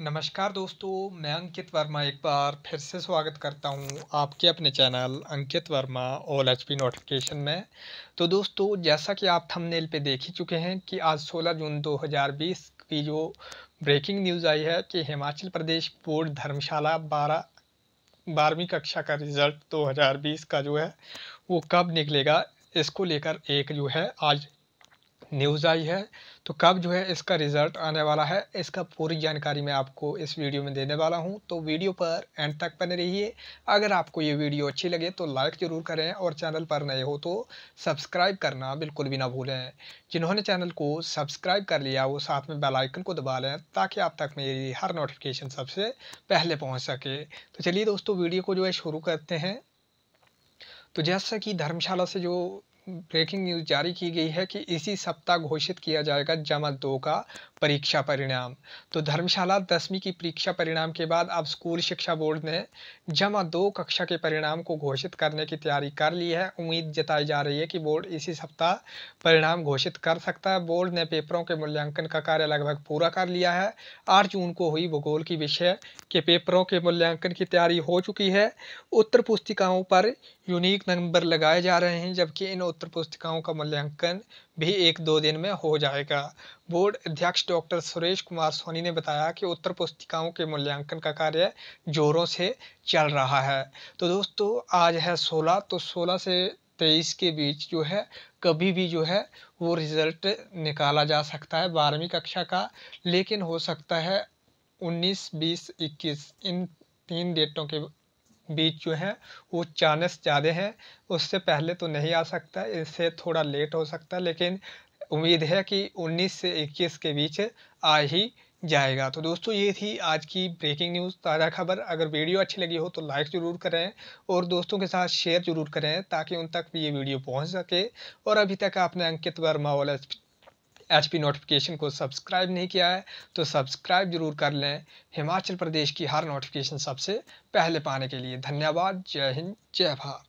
नमस्कार दोस्तों मैं अंकित वर्मा एक बार फिर से स्वागत करता हूं आपके अपने चैनल अंकित वर्मा ऑल एच पी नोटिफिकेशन में तो दोस्तों जैसा कि आप थंबनेल पे देख ही चुके हैं कि आज 16 जून 2020 की जो ब्रेकिंग न्यूज़ आई है कि हिमाचल प्रदेश बोर्ड धर्मशाला बारह बारहवीं कक्षा का रिज़ल्ट 2020 का जो है वो कब निकलेगा इसको लेकर एक जो है आज न्यूज़ आई है तो कब जो है इसका रिज़ल्ट आने वाला है इसका पूरी जानकारी मैं आपको इस वीडियो में देने वाला हूं तो वीडियो पर एंड तक बने रहिए अगर आपको ये वीडियो अच्छी लगे तो लाइक ज़रूर करें और चैनल पर नए हो तो सब्सक्राइब करना बिल्कुल भी ना भूलें जिन्होंने चैनल को सब्सक्राइब कर लिया वो साथ में बेलाइकन को दबा लें ताकि आप तक मेरी हर नोटिफिकेशन सबसे पहले पहुँच सके तो चलिए दोस्तों वीडियो को जो है शुरू करते हैं तो जैसा कि धर्मशाला से जो ब्रेकिंग न्यूज़ जारी की गई है कि इसी सप्ताह घोषित किया जाएगा जमा दो का परीक्षा परिणाम तो धर्मशाला दसवीं की परीक्षा परिणाम के बाद अब स्कूल शिक्षा बोर्ड ने जमा दो कक्षा के परिणाम को घोषित करने की तैयारी कर ली है उम्मीद जताई जा रही है कि बोर्ड इसी सप्ताह परिणाम घोषित कर सकता है बोर्ड ने पेपरों के मूल्यांकन का कार्य लगभग पूरा कर लिया है आठ जून को हुई भूगोल की विषय के पेपरों के मूल्यांकन की तैयारी हो चुकी है उत्तर पुस्तिकाओं पर यूनिक नंबर लगाए जा रहे हैं जबकि इन उत्तर पुस्तिकाओं का मूल्यांकन भी एक दो दिन में हो जाएगा बोर्ड अध्यक्ष डॉक्टर सुरेश कुमार सोनी ने बताया कि उत्तर पुस्तिकाओं के मूल्यांकन का कार्य जोरों से चल रहा है तो दोस्तों आज है सोलह तो सोलह से तेईस के बीच जो है कभी भी जो है वो रिज़ल्ट निकाला जा सकता है बारहवीं कक्षा का लेकिन हो सकता है उन्नीस बीस इक्कीस इन तीन डेटों के बीच जो है वो चांस ज़्यादा है उससे पहले तो नहीं आ सकता इससे थोड़ा लेट हो सकता है लेकिन उम्मीद है कि 19 से 21 के बीच आ ही जाएगा तो दोस्तों ये थी आज की ब्रेकिंग न्यूज़ ताज़ा खबर अगर वीडियो अच्छी लगी हो तो लाइक ज़रूर करें और दोस्तों के साथ शेयर ज़रूर करें ताकि उन तक भी ये वीडियो पहुंच सके और अभी तक आपने अंकित वर्मा वाला एच नोटिफिकेशन को सब्सक्राइब नहीं किया है तो सब्सक्राइब जरूर कर लें हिमाचल प्रदेश की हर नोटिफिकेशन सबसे पहले पाने के लिए धन्यवाद जय हिंद जय भारत